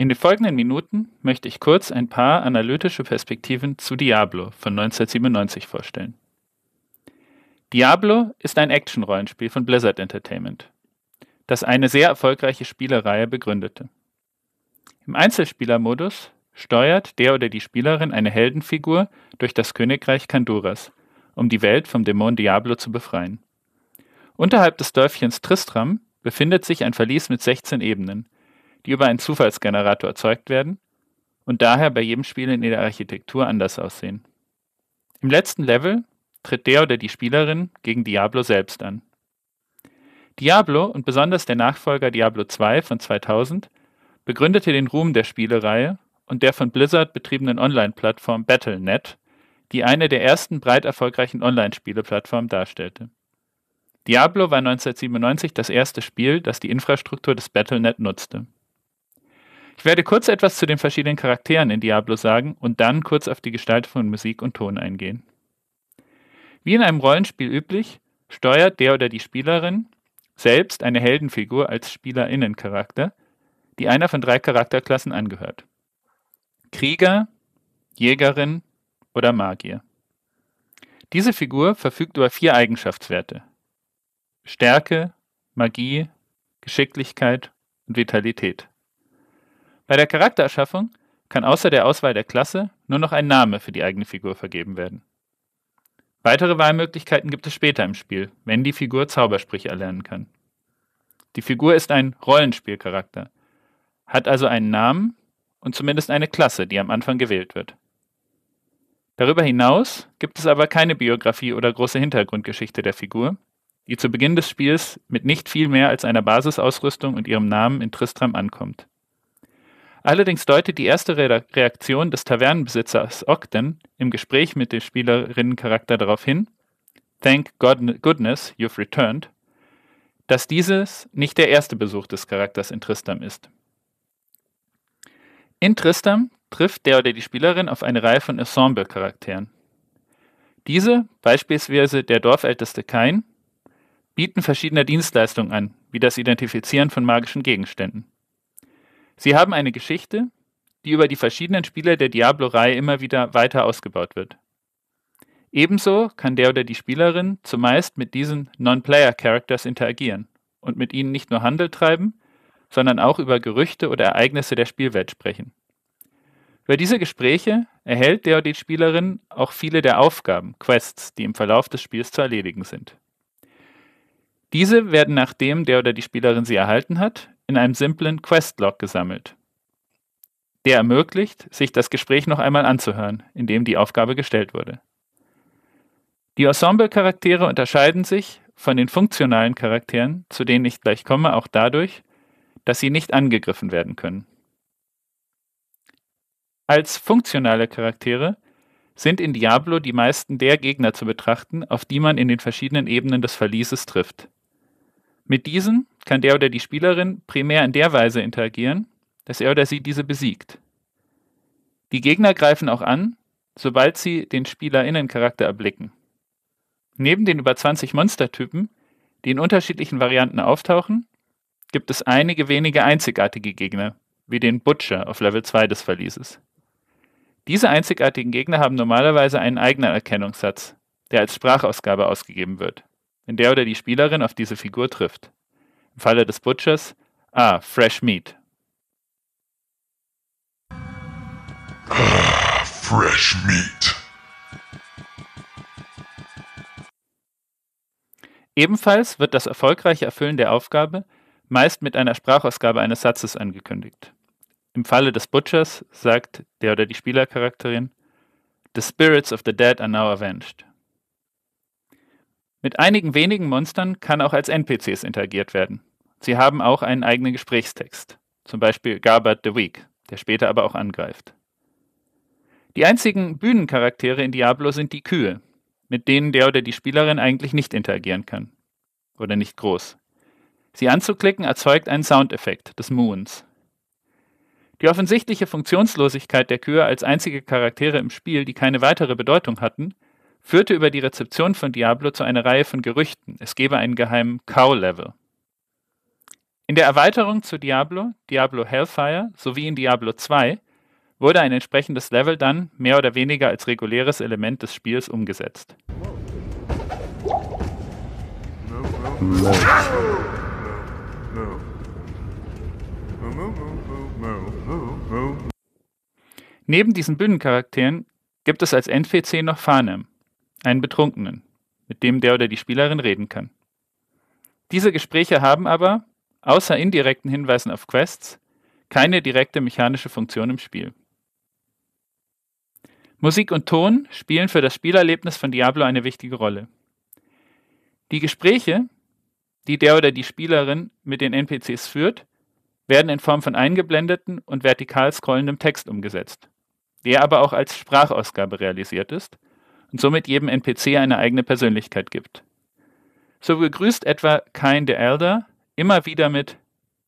In den folgenden Minuten möchte ich kurz ein paar analytische Perspektiven zu Diablo von 1997 vorstellen. Diablo ist ein Action-Rollenspiel von Blizzard Entertainment, das eine sehr erfolgreiche Spielereihe begründete. Im Einzelspielermodus steuert der oder die Spielerin eine Heldenfigur durch das Königreich Kanduras, um die Welt vom Dämon Diablo zu befreien. Unterhalb des Dörfchens Tristram befindet sich ein Verlies mit 16 Ebenen, die über einen Zufallsgenerator erzeugt werden und daher bei jedem Spiel in ihrer Architektur anders aussehen. Im letzten Level tritt der oder die Spielerin gegen Diablo selbst an. Diablo und besonders der Nachfolger Diablo 2 von 2000 begründete den Ruhm der Spielereihe und der von Blizzard betriebenen Online-Plattform Battle.net, die eine der ersten breit erfolgreichen Online-Spieleplattformen darstellte. Diablo war 1997 das erste Spiel, das die Infrastruktur des Battle.net nutzte. Ich werde kurz etwas zu den verschiedenen Charakteren in Diablo sagen und dann kurz auf die Gestalt von Musik und Ton eingehen. Wie in einem Rollenspiel üblich, steuert der oder die Spielerin selbst eine Heldenfigur als Spielerinnencharakter, die einer von drei Charakterklassen angehört. Krieger, Jägerin oder Magier. Diese Figur verfügt über vier Eigenschaftswerte. Stärke, Magie, Geschicklichkeit und Vitalität. Bei der Charaktererschaffung kann außer der Auswahl der Klasse nur noch ein Name für die eigene Figur vergeben werden. Weitere Wahlmöglichkeiten gibt es später im Spiel, wenn die Figur Zaubersprüche erlernen kann. Die Figur ist ein Rollenspielcharakter, hat also einen Namen und zumindest eine Klasse, die am Anfang gewählt wird. Darüber hinaus gibt es aber keine Biografie oder große Hintergrundgeschichte der Figur, die zu Beginn des Spiels mit nicht viel mehr als einer Basisausrüstung und ihrem Namen in Tristram ankommt. Allerdings deutet die erste Reaktion des Tavernenbesitzers Ogden im Gespräch mit dem Spielerinnencharakter darauf hin, Thank God goodness you've returned, dass dieses nicht der erste Besuch des Charakters in Tristam ist. In Tristam trifft der oder die Spielerin auf eine Reihe von Ensemble-Charakteren. Diese, beispielsweise der dorfälteste Kain, bieten verschiedene Dienstleistungen an, wie das Identifizieren von magischen Gegenständen. Sie haben eine Geschichte, die über die verschiedenen Spieler der Diablo-Reihe immer wieder weiter ausgebaut wird. Ebenso kann der oder die Spielerin zumeist mit diesen Non-Player-Characters interagieren und mit ihnen nicht nur Handel treiben, sondern auch über Gerüchte oder Ereignisse der Spielwelt sprechen. Über diese Gespräche erhält der oder die Spielerin auch viele der Aufgaben, Quests, die im Verlauf des Spiels zu erledigen sind. Diese werden, nachdem der oder die Spielerin sie erhalten hat, in einem simplen Questlog gesammelt. Der ermöglicht, sich das Gespräch noch einmal anzuhören, in dem die Aufgabe gestellt wurde. Die Ensemble-Charaktere unterscheiden sich von den funktionalen Charakteren, zu denen ich gleich komme, auch dadurch, dass sie nicht angegriffen werden können. Als funktionale Charaktere sind in Diablo die meisten der Gegner zu betrachten, auf die man in den verschiedenen Ebenen des Verlieses trifft. Mit diesen kann der oder die Spielerin primär in der Weise interagieren, dass er oder sie diese besiegt. Die Gegner greifen auch an, sobald sie den Spielerinnencharakter erblicken. Neben den über 20 Monstertypen, die in unterschiedlichen Varianten auftauchen, gibt es einige wenige einzigartige Gegner, wie den Butcher auf Level 2 des Verlieses. Diese einzigartigen Gegner haben normalerweise einen eigenen Erkennungssatz, der als Sprachausgabe ausgegeben wird in der oder die Spielerin auf diese Figur trifft. Im Falle des Butchers, ah, Fresh Meat. Ah, fresh Meat. Ebenfalls wird das erfolgreiche Erfüllen der Aufgabe meist mit einer Sprachausgabe eines Satzes angekündigt. Im Falle des Butchers sagt der oder die Spielercharakterin, The spirits of the dead are now avenged. Mit einigen wenigen Monstern kann auch als NPCs interagiert werden. Sie haben auch einen eigenen Gesprächstext, zum Beispiel Garbert the Weak, der später aber auch angreift. Die einzigen Bühnencharaktere in Diablo sind die Kühe, mit denen der oder die Spielerin eigentlich nicht interagieren kann. Oder nicht groß. Sie anzuklicken erzeugt einen Soundeffekt des Moons. Die offensichtliche Funktionslosigkeit der Kühe als einzige Charaktere im Spiel, die keine weitere Bedeutung hatten, führte über die Rezeption von Diablo zu einer Reihe von Gerüchten, es gebe einen geheimen Cow-Level. In der Erweiterung zu Diablo, Diablo Hellfire sowie in Diablo 2 wurde ein entsprechendes Level dann mehr oder weniger als reguläres Element des Spiels umgesetzt. Neben diesen Bühnencharakteren gibt es als NPC noch Farnham, einen Betrunkenen, mit dem der oder die Spielerin reden kann. Diese Gespräche haben aber, außer indirekten Hinweisen auf Quests, keine direkte mechanische Funktion im Spiel. Musik und Ton spielen für das Spielerlebnis von Diablo eine wichtige Rolle. Die Gespräche, die der oder die Spielerin mit den NPCs führt, werden in Form von eingeblendeten und vertikal scrollendem Text umgesetzt, der aber auch als Sprachausgabe realisiert ist und somit jedem NPC eine eigene Persönlichkeit gibt. So begrüßt etwa Kain der Elder immer wieder mit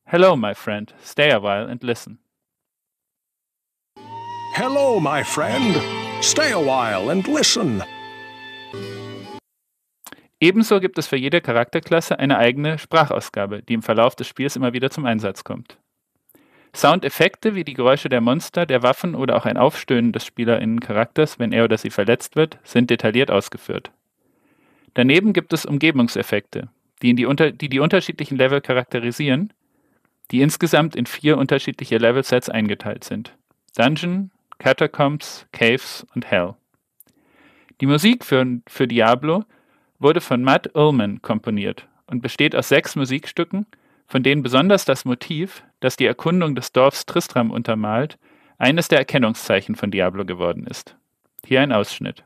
Hello, my friend, stay a while and listen. Hello, my friend, stay a while and listen. Ebenso gibt es für jede Charakterklasse eine eigene Sprachausgabe, die im Verlauf des Spiels immer wieder zum Einsatz kommt. Soundeffekte wie die Geräusche der Monster, der Waffen oder auch ein Aufstöhnen des Spielerinnencharakters, wenn er oder sie verletzt wird, sind detailliert ausgeführt. Daneben gibt es Umgebungseffekte, die die, unter die, die unterschiedlichen Level charakterisieren, die insgesamt in vier unterschiedliche Levelsets eingeteilt sind. Dungeon, Catacombs, Caves und Hell. Die Musik für, für Diablo wurde von Matt Ullman komponiert und besteht aus sechs Musikstücken, von denen besonders das Motiv das die Erkundung des Dorfs Tristram untermalt, eines der Erkennungszeichen von Diablo geworden ist. Hier ein Ausschnitt.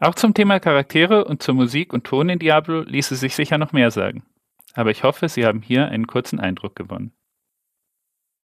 Auch zum Thema Charaktere und zur Musik und Ton in Diablo ließe sich sicher noch mehr sagen. Aber ich hoffe, Sie haben hier einen kurzen Eindruck gewonnen.